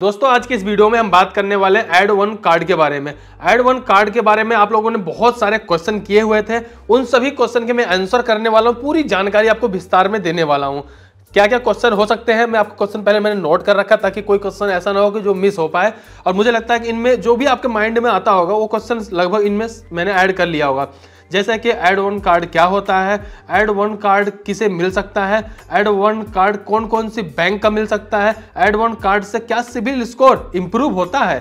दोस्तों आज के इस वीडियो में हम बात करने वाले हैं एड वन कार्ड के बारे में एड वन कार्ड के बारे में आप लोगों ने बहुत सारे क्वेश्चन किए हुए थे उन सभी क्वेश्चन के मैं आंसर करने वाला हूँ पूरी जानकारी आपको विस्तार में देने वाला हूँ क्या क्या क्वेश्चन हो सकते हैं मैं आपको क्वेश्चन पहले मैंने नोट कर रखा ताकि कोई क्वेश्चन ऐसा ना हो कि जो मिस हो पाए और मुझे लगता है कि इनमें जो भी आपके माइंड में आता होगा वो क्वेश्चन लगभग इनमें मैंने ऐड कर लिया होगा जैसे कि एड वन कार्ड क्या होता है एड वन कार्ड किसे मिल सकता है एड वन कार्ड कौन कौन सी बैंक का मिल सकता है एड वन कार्ड से क्या सिविल स्कोर इंप्रूव होता है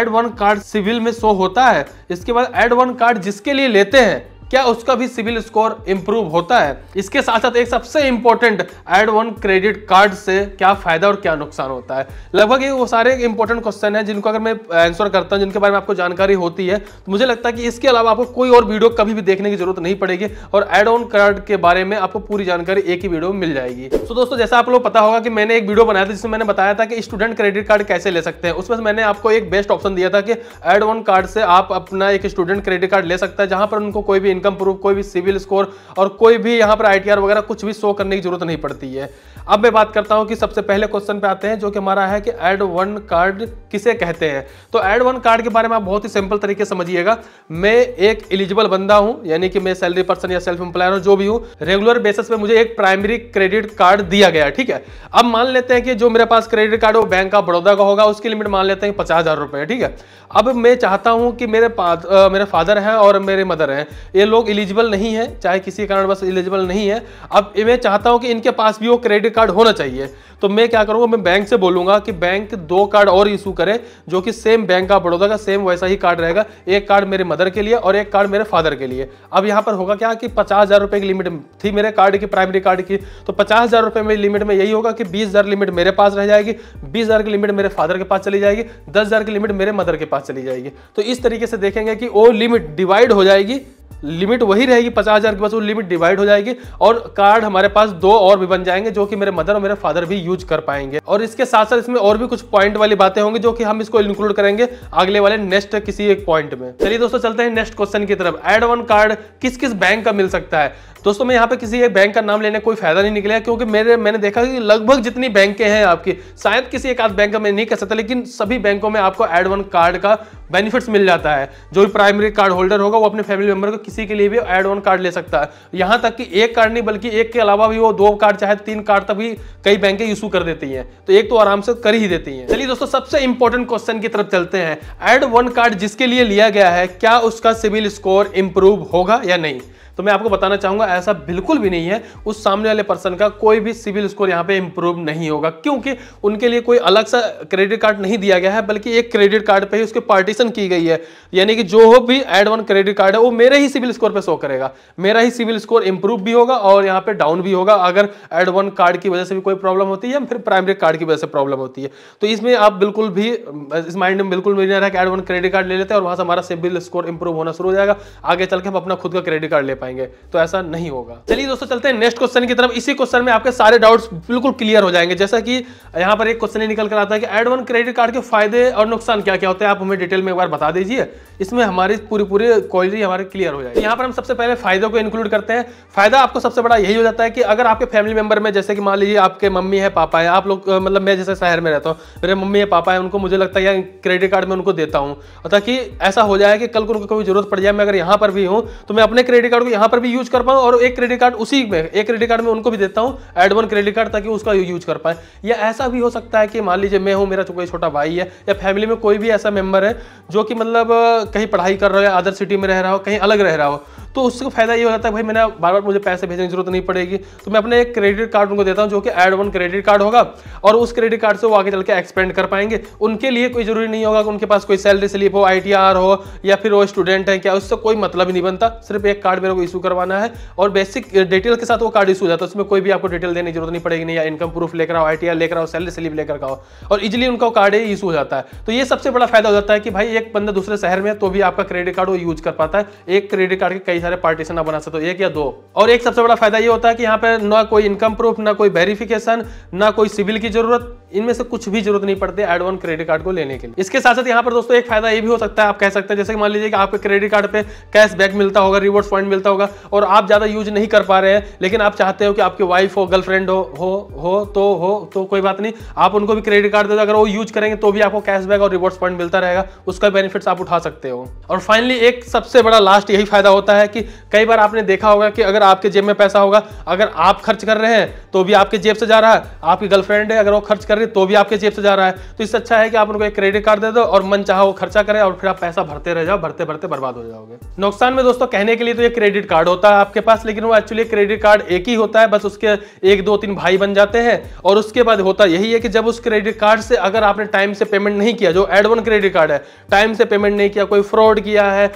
एड वन कार्ड सिविल में शो होता है इसके बाद एड वन कार्ड जिसके लिए लेते हैं क्या उसका भी सिविल स्कोर इंप्रूव होता है इसके साथ साथ एक सबसे important add on credit card से क्या फायदा और क्या नुकसान होता है लगभग ये वो सारे इंपॉर्टेंट क्वेश्चन है जिनको अगर मैं आंसर करता हूँ जिनके बारे में आपको जानकारी होती है तो मुझे लगता है कि इसके अलावा आपको कोई और वीडियो कभी भी देखने की जरूरत नहीं पड़ेगी और एड ऑन कार्ड के बारे में आपको पूरी जानकारी एक ही वीडियो में मिल जाएगी तो दोस्तों जैसा आप लोग पता होगा कि मैंने एक वीडियो बनाया था जिसमें मैंने बताया था कि स्टूडेंट क्रेडिट कार्ड कैसे ले सकते हैं उसमें मैंने आपको एक बेस्ट ऑप्शन दिया था कि एड ऑन कार्ड से आप अपना एक स्टूडेंट क्रेडिट कार्ड ले सकता है जहां पर उनको कोई भी इनकम प्रूफ कोई भी सिविल स्कोर और कोई भी यहाँ पर आई वगैरह कुछ भी शो करने की जरूरत नहीं पड़ती है अब मैं बात करता हूँ कि सबसे पहले क्वेश्चन पे आते हैं जो कि हमारा है कि एड वन कार्ड किसे कहते हैं तो एड वन कार्ड के बारे में आप बहुत ही सिंपल तरीके समझिएगा मैं एक एलिजिबल बंदा हूँ यानी कि मैं सैलरी पर्सन या सेल्फ एम्प्लॉयर हूँ जो भी हूँ रेगुलर बेसिस पे मुझे एक प्राइमरी क्रेडिट कार्ड दिया गया ठीक है अब मान लेते हैं कि जो मेरे पास क्रेडिट कार्ड वो बैंक ऑफ बड़ौदा का होगा उसकी लिमिट मान लेते हैं पचास ठीक है अब मैं चाहता हूँ कि मेरे पाद, मेरे फादर हैं और मेरे मदर हैं ये लोग एलिजिबल नहीं है चाहे किसी कारण बस एलिजिबल नहीं है अब मैं चाहता हूँ कि इनके पास भी वो क्रेडिट कार्ड होना चाहिए तो मैं क्या करूँगा मैं बैंक से बोलूँगा कि बैंक दो कार्ड और इशू करे जो कि सेम बैंक ऑफ बड़ौदा का सेम वैसा ही कार्ड रहेगा एक कार्ड मेरे मदर के लिए और एक कार्ड मेरे फादर के लिए अब यहाँ पर होगा क्या कि पचास हज़ार रुपये की लिमिट थी मेरे कार्ड की प्राइमरी कार्ड की तो पचास हज़ार रुपये मेरी लिमिट में यही होगा कि बीस हज़ार लिमिट मेरे पास रह जाएगी बीस हज़ार की लिमिट मेरे फादर के पास चली जाएगी दस हज़ार की लिमिट मेरे मदर के पास पास चली जाएगी तो इस तरीके से देखेंगे कि वो लिमिट डिवाइड हो जाएगी लिमिट वही रहेगी पचास हज़ार के पास वो लिमिट डिवाइड हो जाएगी और कार्ड हमारे पास दो और भी बन जाएंगे जो कि मेरे मदर और मेरे फादर भी यूज कर पाएंगे और इसके साथ साथ इसमें और भी कुछ पॉइंट वाली बातें होंगी जो कि हम इसको इंक्लूड करेंगे अगले वाले नेक्स्ट किसी एक पॉइंट में चलिए दोस्तों चलते हैं नेक्स्ट क्वेश्चन की तरफ एड वन कार्ड किस किस बैंक का मिल सकता है दोस्तों मैं यहाँ पे किसी एक बैंक का नाम लेने कोई फायदा नहीं निकला क्योंकि मेरे मैंने देखा कि लगभग जितनी बैंकें हैं आपकी शायद किसी एक आध बैंक का मैं नहीं कह सकता लेकिन सभी बैंकों में आपको एड वन कार्ड का बेनिफिट्स मिल जाता है जो भी प्राइमरी कार्ड होल्डर होगा वो अपने फैमिली मेंबर को किसी के लिए भी एड वन कार्ड ले सकता है यहाँ तक कि एक कार्ड नहीं बल्कि एक के अलावा भी वो दो कार्ड चाहे तीन कार्ड तक भी कई बैंकें इशू कर देती हैं तो एक तो आराम से कर ही देती हैं चलिए दोस्तों सबसे इंपॉर्टेंट क्वेश्चन की तरफ चलते हैं एड वन कार्ड जिसके लिए लिया गया है क्या उसका सिविल स्कोर इंप्रूव होगा या नहीं तो मैं आपको बताना चाहूंगा ऐसा बिल्कुल भी नहीं है उस सामने वाले पर्सन का कोई भी सिविल स्कोर यहाँ पे इंप्रूव नहीं होगा क्योंकि उनके लिए कोई अलग सा क्रेडिट कार्ड नहीं दिया गया है बल्कि एक क्रेडिट कार्ड पर ही उसकी पार्टीशन की गई है यानी कि जो भी एड वन क्रेडिट कार्ड है वो मेरे ही सिविल स्कोर पर शो करेगा मेरा ही सिविल स्कोर इंप्रूव भी होगा और यहाँ पे डाउन भी होगा अगर एड वन कार्ड की वजह से भी कोई प्रॉब्लम होती है फिर प्राइमरी कार्ड की वजह से प्रॉब्लम होती है तो इसमें आप बिल्कुल भी इस माइंड में बिल्कुल मिल नहीं रहा कि एड वन क्रेडिट कार्ड ले लेते हैं और वहाँ से हमारा सिविल स्कोर इंप्रूव होना शुरू हो जाएगा आगे चल के हम अपना खुद का क्रेडिट कार्ड ले पाए पाएंगे तो ऐसा नहीं होगा चलिए दोस्तों चलते हैं नेक्स्ट क्वेश्चन की तरफ इसी क्वेश्चन में आपके सारे डाउट्स बिल्कुल क्लियर हो जाएंगे जैसा कि यहाँ पर एक क्वेश्चन निकल कर आता है कि एड वन क्रेडिट कार्ड के फायदे और नुकसान क्या क्या होते हैं आप हमें डिटेल में एक बार बता दीजिए इसमें हमारी पूरी पूरी क्वालिटी हमारे क्लियर हो जाएगी यहाँ पर हम सबसे पहले फायदों को इंक्लूड करते हैं फायदा आपको सबसे बड़ा यही हो जाता है कि अगर आपके फैमिली मेंबर में जैसे कि मान लीजिए आपके मम्मी है पापा है आप लोग मतलब मैं जैसे शहर में रहता हूँ मेरे मम्मी है पापा है उनको मुझे लगता है क्रेडिट कार्ड में उनको देता हूँ ताकि ऐसा हो जाए कि कल को उनको कोई जरूरत पड़ जाए मैं अगर यहाँ पर भी हूँ तो मैं अपने क्रेडिट कार्ड को यहाँ पर भी यूज कर पाऊँ और एक क्रेडिट कार्ड उसी में एक क्रेडिट कार्ड में उनको भी देता हूँ एड वन क्रेडिट कार्ड ताकि उसका यूज कर पाए या ऐसा भी हो सकता है कि मान लीजिए मैं हूँ मेरा तो कोई छोटा भाई है या फैमिली में कोई भी ऐसा मेम्बर है जो कि मतलब कहीं पढ़ाई कर रहा है अदर सिटी में रह रहा हो कहीं अलग रह रहा हो तो उसका फायदा ये हो जाता है भाई मैंने बार बार मुझे पैसे भेजने की जरूरत नहीं पड़ेगी तो मैं अपने एक क्रेडिट कार्ड उनको देता हूँ जो कि एड वन क्रेडिट कार्ड होगा और उस क्रेडिट कार्ड से वो आगे चल के एक्सपेंड कर पाएंगे उनके लिए कोई जरूरी नहीं होगा कि उनके पास कोई सैलरी स्लिप हो आई हो या फिर वो स्टूडेंट है क्या उससे कोई मतलब ही नहीं बनता सिर्फ एक कार्ड मेरे को इशू करवाना है और बेसिक डिटेल के साथ वो कार्ड इशू हो जाता है उसमें कोई भी आपको डिटेल देने की जरूरत नहीं पड़ेगी नहीं या इनकम प्रूफ लेकर आओ आई लेकर आओ सैलरी स्लिप लेकर आओ और इजिली उनका कार्ड इशू हो जाता है तो ये सबसे बड़ा फायदा हो जाता है कि भाई एक बंदा दूसरे शहर में तो भी आपका क्रेडिट कार्ड वो यूज कर पाता है एक क्रेडिट कार्ड के कई सारे पार्टीशन ना बना सकते हो एक या दो और एक सबसे बड़ा फायदा ये होता है कि यहाँ पर ना कोई इनकम प्रूफ ना कोई वेरिफिकेशन ना कोई सिविल की जरूरत इनमें से कुछ भी जरूरत नहीं पड़ती एड वन क्रेडिट कार्ड को लेने के लिए इसके साथ साथ यहाँ पर दोस्तों एक फायदा ये भी हो सकता है आप कह सकते हैं जैसे मान लीजिए कि आपके क्रेडिट कार्ड पे कैश बैक मिलता होगा रिवॉर्ड्स पॉइंट मिलता होगा और आप ज़्यादा यूज नहीं कर पा रहे हैं लेकिन आप चाहते हो कि आपकी वाइफ हो गर्लफ्रेंड हो हो हो तो हो तो कोई बात नहीं आप उनको भी क्रेडिट कार्ड दे दो अगर वो यूज करेंगे तो भी आपको कैशबैक और रिवॉर्ड्स पॉइंट मिलता रहेगा उसका बेनिफिट्स आप उठा सकते हो और फाइनली एक सबसे बड़ा लास्ट यही फायदा होता है कि कई बार आपने देखा होगा कि अगर आपके जेब में पैसा होगा अगर आप खर्च कर रहे हैं तो भी आपके जेब से जा रहा है आपकी गर्लफ्रेंड है अगर वो खर्च कर रहे तो भी आपके जेब से जा रहा है तो इससे अच्छा है कि आप उनको एक क्रेडिट कार्ड दे दो और मन चाह वो खर्चा करें और फिर आप पैसा भरते रह जाओ भरते भरते बर्बाद हो जाओगे नुकसान में दोस्तों कहने के लिए तो ये क्रेडिट कार्ड होता है आपके पास लेकिन वो एक्चुअली क्रेडिट कार्ड एक ही होता है बस उसके एक दो तीन भाई बन जाते हैं और उसके बाद होता यही है कि जब उस क्रेडिट कार्ड से अगर आपने टाइम से पेमेंट नहीं किया जो एडवन क्रेडिट कार्ड है टाइम से पेमेंट नहीं किया कोई फ्रॉड किया है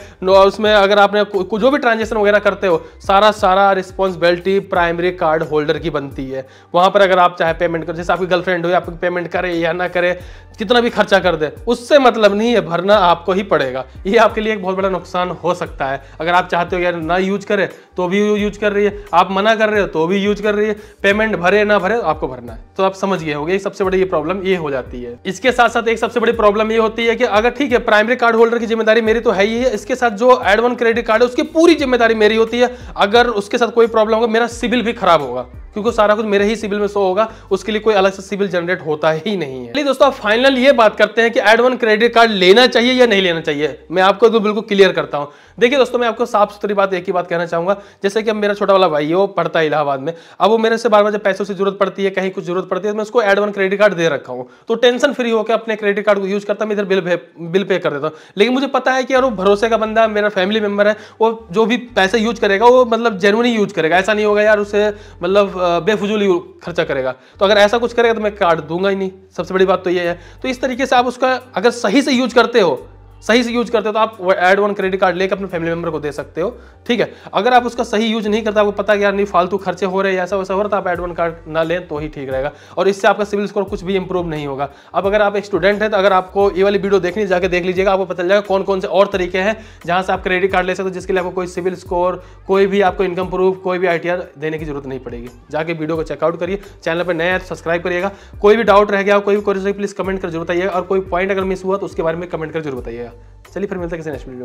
उसमें अगर आपने जो भी ट्रांजेक्शन वगैरह करते हो सारा सारा रिस्पॉन्सिबिलिटी प्राइमरी कार्ड होल्डर की बनती है वहां पर अगर आप चाहे पेमेंट कर जैसे आपकी गर्लफ्रेंड हो या पेमेंट करे या ना करे कितना भी खर्चा कर दे उससे मतलब नहीं है भरना आपको ही पड़ेगा ये आपके लिए एक बहुत बड़ा नुकसान हो सकता है अगर आप चाहते हो यार ना यूज करे तो भी यूज कर रही है आप मना कर रहे हो तो भी यूज कर रही है पेमेंट भरे ना भरे आपको भरना है तो आप समझ गए होंगे सबसे बड़ी ये प्रॉब्लम ये हो जाती है इसके साथ साथ एक सबसे बड़ी प्रॉब्लम ये होती है कि अगर ठीक है प्राइमरी कार्ड होल्डर की जिम्मेदारी मेरी तो है ही है इसके साथ जो एडवान क्रेडिट कार्ड है उसकी पूरी जिम्मेदारी मेरी होती है अगर उसके साथ कोई प्रॉब्लम होगा मेरा सिविल भी खराब होगा क्योंकि सारा कुछ मेरे ही सिविल में शो होगा उसके लिए कोई अलग से सिविल जनरेट होता ही नहीं है दोस्तों फाइनल ये बात करते हैं कि एड वन क्रेडिट कार्ड लेना चाहिए या नहीं लेना चाहिए मैं आपको तो बिल्कुल क्लियर करता हूँ देखिए दोस्तों मैं आपको साफ सुथरी बात एक ही बात कहना चाहूंगा जैसे कि अब मेरा छोटा वाला भाई है वो पढ़ता है इलाहाबाद में अब वो मेरे से बार बार जब पैसों से जरूरत पड़ती है कहीं कुछ जरूरत पड़ती है तो मैं उसको एड वन क्रेडिट कार्ड दे रखा हूँ तो टेंशन फ्री होकर अपने क्रेडिट कार्ड को यूज करता मैं इधर बिल बिल पे कर देता हूँ लेकिन मुझे पता है कि यार वो भरोसे का बंदा है मेरा फैमिली मेंबर है वो जो भी पैसे यूज करेगा वो मतलब जेनुअन यूज करेगा ऐसा नहीं होगा यार उसे मतलब बेफजूली खर्चा करेगा तो अगर ऐसा कुछ करेगा तो मैं कार्ड दूंगा ही नहीं सबसे बड़ी बात तो ये है तो इस तरीके से आप उसका अगर सही से यूज करते हो सही से यूज करते हो तो आप एड वन क्रेडिट कार्ड लेकर अपने फैमिली मेंबर को दे सकते हो ठीक है अगर आप उसका सही यूज नहीं करते आपको पता है यार नहीं फालतू खर्चे हो रहे हैं ऐसा वैसा हो रहा तो आप एड वन कार्ड ना लें तो ही ठीक रहेगा और इससे आपका सिविल स्कोर कुछ भी इंप्रूव नहीं होगा अब अगर आप एक स्टूडेंट हैं तो अगर आपको ये वाली वीडियो देखनी जाकर देख लीजिएगा आपको पता चलेगा जाएगा कौन कौन से और तरीके हैं जहाँ से आप क्रेडिट कार्ड ले सकते हो जिसके लिए आपको कोई सिविल स्कोर कोई भी आपको इनकम प्रूफ कोई भी आई देने की जरूरत नहीं पड़ेगी जाके वीडियो को चेकआउट करिए चैनल पर नया सब्सक्राइब तो करिएगा कोई भी डाउट रह गया कोई भी क्वेश्चन प्लीज कमेंट कर जरूर बताइए और कोई पॉइंट अगर मिस हुआ तो उसके बारे में कमेंट कर जरूर बताइएगा चलिए फिर मिलते हैं किसी नेक्स्ट वीडियो